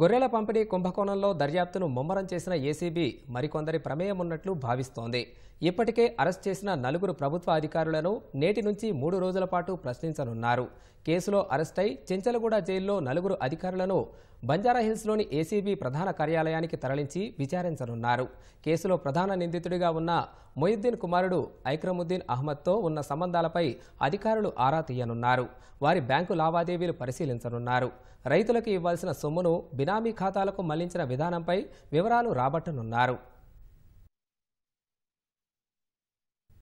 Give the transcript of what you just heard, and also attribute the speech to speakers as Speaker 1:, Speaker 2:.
Speaker 1: గొర్రెల పంపిణీ కుంభకోణంలో దర్యాప్తును ముమ్మరం చేసిన ఏసీబీ మరికొందరి ప్రమేయం ఉన్నట్లు భావిస్తోంది ఇప్పటికే అరెస్ట్ చేసిన నలుగురు ప్రభుత్వ అధికారులను నేటి నుంచి మూడు రోజుల పాటు ప్రశ్నించనున్నారు కేసులో అరెస్టై చెంచలగూడ జైల్లో నలుగురు అధికారులను బంజారాహిల్స్లోని ఏసీబీ ప్రధాన కార్యాలయానికి తరలించి విచారించనున్నారు కేసులో ప్రధాన నిందితుడిగా ఉన్న మొయిద్దీన్ కుమారుడు ఐక్రముద్దీన్ అహ్మద్తో ఉన్న సంబంధాలపై అధికారులు ఆరా తీయనున్నారు వారి బ్యాంకు లావాదేవీలు పరిశీలించనున్నారు రైతులకు ఇవ్వాల్సిన సొమ్మును బినామీ ఖాతాలకు మళ్లించిన విధానంపై వివరాలు రాబట్టనున్నారు